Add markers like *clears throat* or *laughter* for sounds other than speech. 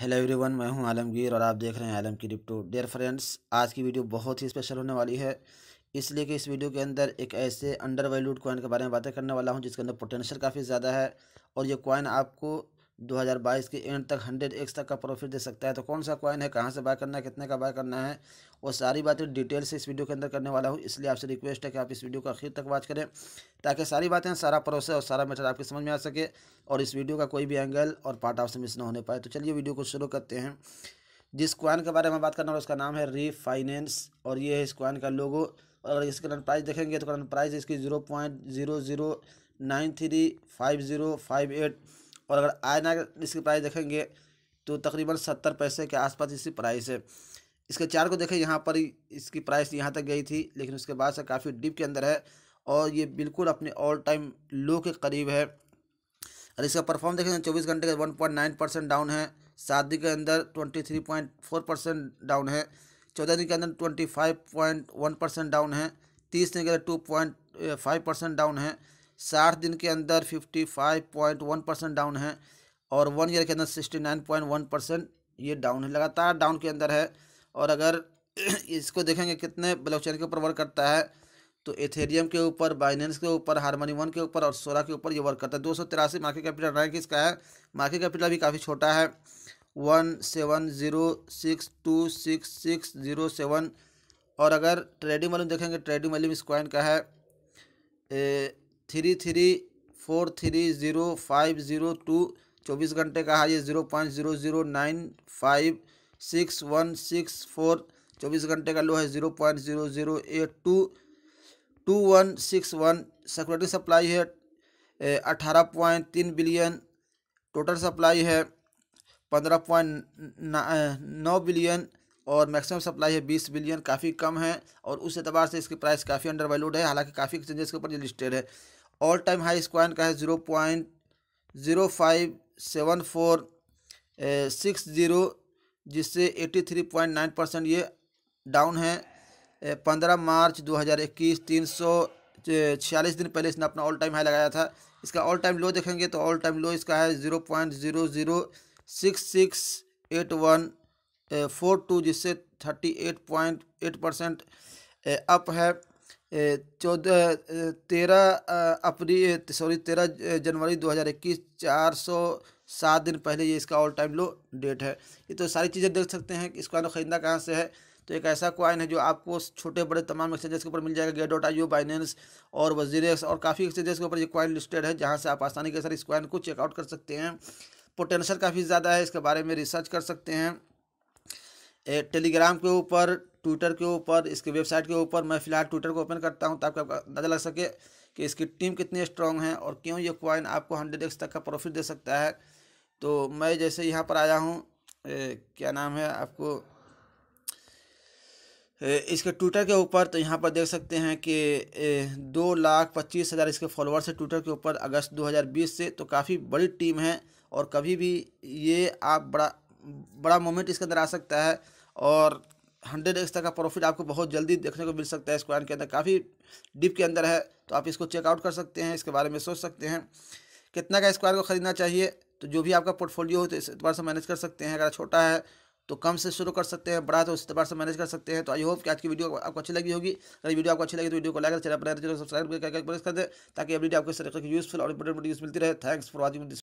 hello everyone मैं हूं आलमगीर और आप देख रहे हैं आलम की रिप्टो डेयर फ्रेंड्स आज की वीडियो बहुत ही स्पेशल होने वाली है इसलिए कि इस वीडियो के अंदर एक ऐसे अंडर वैल्यूड कॉइन के बारे में बातें करने वाला हूं जिसके अंदर पोटेंशियल काफ़ी ज़्यादा है और ये कॉइन आपको 2022 के एंड तक 100x तक का प्रॉफिट दे सकता है तो कौन सा कॉइन है कहाँ से बाय करना है कितने का बाय करना है वो सारी बातें डिटेल से इस वीडियो के अंदर करने वाला हूँ इसलिए आपसे रिक्वेस्ट है कि आप इस वीडियो का आखिर तक वॉच करें ताकि सारी बातें सारा प्रोसेस और सारा मैटर आपके समझ में आ सके और इस वीडियो का कोई भी एंगल और पार्ट आपसे मिस ना होने पाए तो चलिए वीडियो को शुरू करते हैं जिस कॉइन के बारे में बात करना है उसका नाम है री फाइनेंस और ये है इस कॉइन का लोगो और अगर इसके करंट प्राइस देखेंगे तो करंट प्राइस इसकी zero point zero zero nine three five zero five eight और अगर आयना इसकी प्राइस देखेंगे तो तकरीबन सत्तर पैसे के आसपास इसकी प्राइस है इसके चार को देखें यहाँ पर इसकी प्राइस यहाँ तक गई थी लेकिन उसके बाद से काफ़ी डिप के अंदर है और ये बिल्कुल अपने ऑल टाइम लो के करीब है और इसका परफॉर्म देखें तो चौबीस घंटे के one point nine percent down है सात दिन के अंदर twenty three point four percent down है चौदह दिन के अंदर twenty five point one percent down है तीस दिन के अंदर two point five percent down है साठ दिन के अंदर fifty five point one percent down है और वन ईयर के अंदर sixty nine point one percent ये डाउन है लगातार डाउन के अंदर है और अगर *clears throat* इसको देखेंगे कितने ब्लॉकचेन के ऊपर वर्क करता है तो एथेरियम के ऊपर बाइनेंस के ऊपर हारमोनी वन के ऊपर और सोलह के ऊपर ये वर्क करता है दो सौ तिरासी मार्केट कैपिटल रैंक इसका है मार्केट कैपिटल भी काफ़ी छोटा है one seven zero six two six six zero seven और अगर ट्रेडिंग वॉल्यूम देखेंगे ट्रेडिंग वॉल्यूम इस कॉइन का है three three four three zero five zero two चौबीस घंटे का है ये zero point zero zero nine five six one six four चौबीस घंटे का लो है zero point zero zero eight two two one six one security supply है अठारह पॉइंट तीन बिलियन टोटल सप्लाई है पंद्रह पॉइंट नौ बिलियन और मैक्सिमम सप्लाई है बीस बिलियन काफ़ी कम है और उस एतबार से इसकी प्राइस काफ़ी अंडर वैल्यूड है हालांकि काफ़ी एक्सचेंजेस के ऊपर लिस्टेड है ऑल टाइम हाई स्क्वाइन का है zero point zero five seven four six zero जिससे eighty three point nine percent ये डाउन है पंद्रह मार्च दो हज़ार इक्कीस तीन सौ छियालीस दिन पहले इसने अपना ऑल टाइम हाई लगाया था इसका ऑल टाइम लो देखेंगे तो ऑल टाइम लो इसका है zero point zero zero six six eight one four two जिससे thirty eight point eight percent up है चौदह तेरह अप्रैल सॉरी तेरह जनवरी दो हज़ार इक्कीस चार सौ सात दिन पहले ये इसका ऑल टाइम लो डेट है ये तो सारी चीज़ें देख सकते हैं कि इस कॉइन ख़रीदना कहाँ से है तो एक ऐसा कॉइन है जो आपको छोटे बड़े तमाम एक्सचेंजेस के ऊपर मिल जाएगा गेट डॉट आई बाइनेंस और वजीरेक्स और काफ़ी एक्सचेंजेस के ऊपर ये कॉइन लिस्टेड है जहाँ से आप आसानी के साथ इस कॉइन को चेकआउट कर सकते हैं पोटेंशियल काफ़ी ज़्यादा है इसके बारे में रिसर्च कर सकते हैं टेलीग्राम के ऊपर ट्विटर के ऊपर इसके वेबसाइट के ऊपर मैं फिलहाल ट्विटर को ओपन करता हूँ ताकि आपका अंदाजा लग सके कि इसकी टीम कितनी स्ट्रांग है और क्यों ये क्वाइन आपको हंड्रेड एक्स तक का प्रॉफिट दे सकता है तो मैं जैसे यहाँ पर आया हूँ क्या नाम है आपको ए, इसके ट्विटर के ऊपर तो यहाँ पर देख सकते हैं कि ए, दो लाख पच्चीस हज़ार इसके फॉलोअर्स है ट्विटर के ऊपर अगस्त 2020 से तो काफ़ी बड़ी टीम है और कभी भी ये आप बड़ा बड़ा मोमेंट इसके अंदर आ सकता है और हंड्रेड एक्स तक का प्रॉफिट आपको बहुत जल्दी देखने को मिल सकता है इस के अंदर काफ़ी डिप के अंदर है तो आप इसको चेकआउट कर सकते हैं इसके बारे में सोच सकते हैं कितना का स्क्वायर को ख़रीदना चाहिए तो जो भी आपका पोर्टफोलियो हो तो इस एतबार से मैनेज कर सकते हैं अगर छोटा है तो कम से शुरू कर सकते हैं बड़ा तो उस एतबार से मैनेज कर सकते हैं तो आई होप कि आज की वीडियो आपको अच्छी लगी होगी अगर वीडियो आपको अच्छी लगी तो वीडियो को लाइक चैनल पर सब्सक्राइब तो करके प्रेस कर दें ताकि एवरीडे आपको इस तरीके की यूजफुल और इंपॉर्टेंट वीडियो मिलती रहे थैंक्स फॉर वॉचिंग दिस